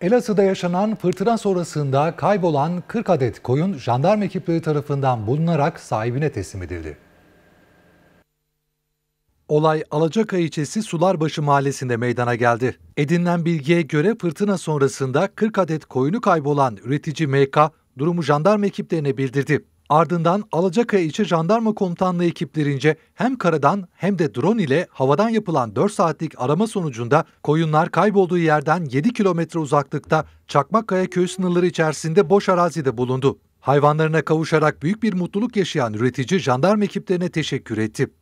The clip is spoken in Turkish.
Elazığ'da yaşanan fırtına sonrasında kaybolan 40 adet koyun jandarma ekipleri tarafından bulunarak sahibine teslim edildi. Olay Alacakay ilçesi Sularbaşı mahallesinde meydana geldi. Edinilen bilgiye göre fırtına sonrasında 40 adet koyunu kaybolan üretici MK durumu jandarma ekiplerine bildirdi. Ardından Alacakaya ilçe jandarma komutanlığı ekiplerince hem karadan hem de drone ile havadan yapılan 4 saatlik arama sonucunda koyunlar kaybolduğu yerden 7 kilometre uzaklıkta Çakmakkaya köy sınırları içerisinde boş arazide bulundu. Hayvanlarına kavuşarak büyük bir mutluluk yaşayan üretici jandarma ekiplerine teşekkür etti.